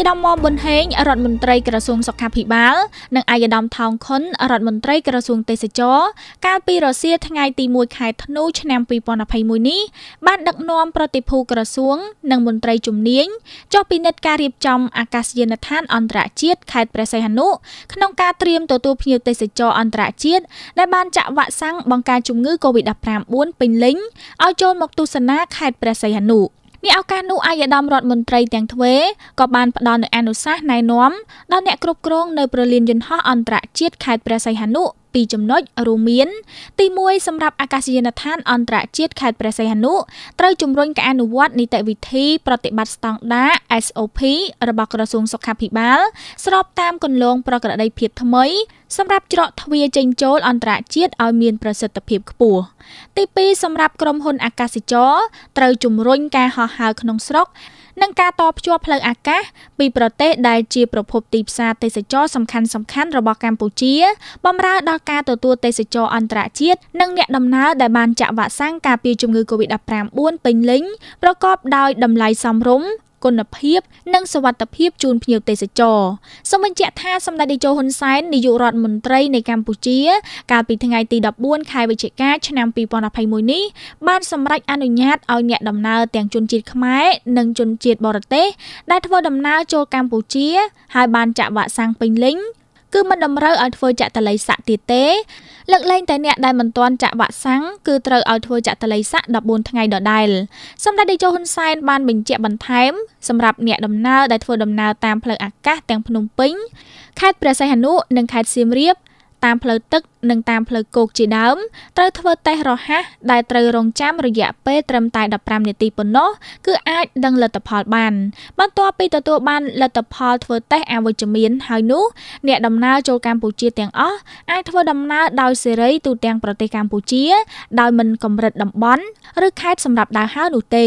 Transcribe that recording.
យដាមមប៊ុនហេងរដ្ឋមន្ត្រីក្រសួងសុខាភិបាលនិងអាយដាមថោងខុនរដ្ឋមន្ត្រីក្រសួងទេសចរកាលពីរសៀលថ្ងៃទី1ខែធ្នូឆ្នាំ2021នេះបានដឹកនាំប្រតិភូក្រសួងនិងមន្ត្រីជំនាញចុះពិនិត្យការរៀបចំអាកាសយានដ្ឋានអន្តរជាតិខេត្តព្រះសីហនុក្នុងការត្រៀមទទួលភ្ញៀវទេសចរអន្តរជាតិដែលបានចាក់វ៉ាក់សាំងបង្ការជំងឺ Covid-19 ពេញលេញឲ្យចូលមកទស្សនាខេត្តព្រះសីហនុ។នេះឱកាសនោះអាយឧត្តមរដ្ឋមន្ត្រីទាំងទ្វេក៏បានផ្ដល់នូវអនុសាសន៍ណែនាំដល់អ្នកគ្រប់គ្រងនៅព្រលានយន្តហោះអន្តរជាតិខេត្តព្រះសីហនុ2ចំណុចរួមមានទី1សម្រាប់អាកាសយានដ្ឋានអន្តរជាតិខេត្តព្រះសីហនុត្រូវជំរុញការអនុវត្ត នីតិវិធីប្រតិបត្តិស្តង់ដារ SOP របស់ក្រសួងសុខាភិបាលស្របតាមគន្លងប្រក្រតីភាពថ្មីសម្រាប់ច្រកទ្វារចេញចូលអន្តរជាតិឲ្យមានប្រសិទ្ធភាពខ្ពស់ទី2សម្រាប់ក្រុមហ៊ុន អាកាសចរត្រូវជំរុញការហោះហើរក្នុងស្រុកនិងការតភ្ជាប់ផ្លូវអាកាស ពីប្រទេសដែលជាប្រភពទីផ្សារទេសចរសំខាន់សំខាន់របស់កម្ពុជាបំរើដល់ការទទួលទេសចរអន្តរជាតិនិងអ្នកដំណើរដែលបានចាក់វ៉ាក់សាំងការពារជំងឺ Covid-19 ពេញលេញប្រកបដោយតម្លៃសមរម្យគុណភាព និងសវត្ថភាពជូនភ្ញៀវទេសចរសូមបញ្ជាក់ថាសម្ដេចតេជោហ៊ុនសែននាយករដ្ឋមន្ត្រីនៃកម្ពុជា កាលពីថ្ងៃទី14ខែវិច្ឆិកាឆ្នាំ2021នេះបានសម្រេចអនុញ្ញាតឲ្យអ្នកដំណើរទាំងជនជាតិខ្មែរនិងជនជាតិបរទេសដែលធ្វើដំណើរចូលកម្ពុជាហើយបានចាក់វ៉ាក់សាំងពេញលេញគឺមិនតម្រូវឲ្យធ្វើចាក់តល័យស័កទៀតទេលើកលែងតែអ្នកដែលមិនទាន់ចាក់វ៉ាក់សាំងគឺត្រូវឲ្យធ្វើចាក់តល័យស័ក14ថ្ងៃដដែលសម្ដេចតេជោហ៊ុនសែនបានបញ្ជាក់បន្ថែមសម្រាប់អ្នកដំណើរដែលធ្វើដំណើរតាមផ្លូវអាកាសទាំងភ្នំពេញខេត្តព្រះសីហនុនិងខេត្តសៀមរាបតាមផ្លូវទឹកនិងតាមផ្លូវគោកជាដើមត្រូវធ្វើតេស្តរហ័សដែលត្រូវរងចាំរយៈពេលត្រឹមតែ15នាទីប៉ុណ្ណោះគឺអាចដឹងលទ្ធផលបានបន្ទាប់ពីទទួលបានលទ្ធផលធ្វើតេស្តអវិជ្ជមានហើយនោះអ្នកដំណើរចូលកម្ពុជាទាំងអស់អាចធ្វើដំណើរដោយសេរីទូទាំងប្រទេសកម្ពុជា ដោយមិនកម្រិតតំបន់ឬខេត្តសម្រាប់ដើរហើរនោះទេ